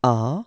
are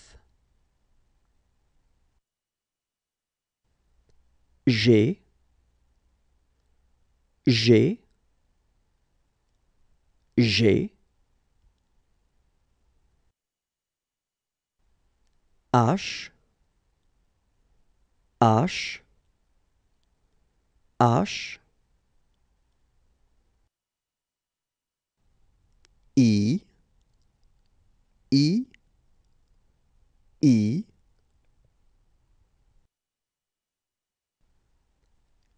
G, G, G, H, H, H,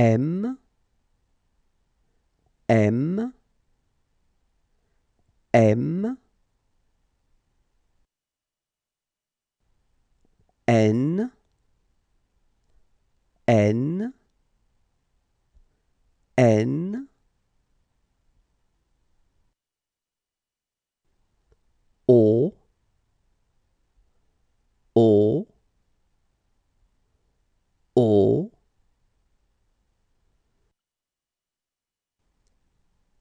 M, M, M, N, N, N,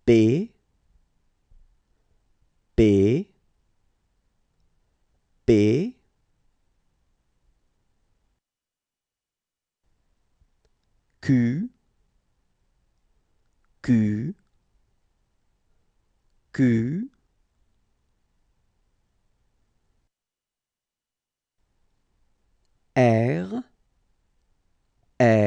B B B Q Q Q R R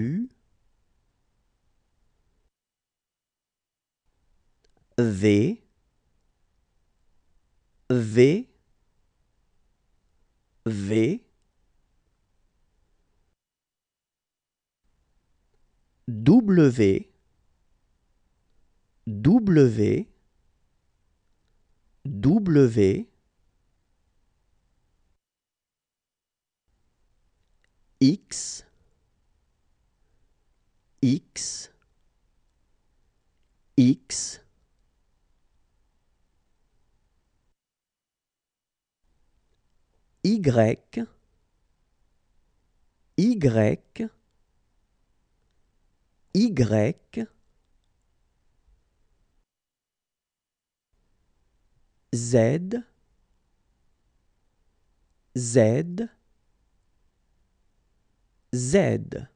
V V V W W W X X X Y, Y, Y, Z, Z, Z.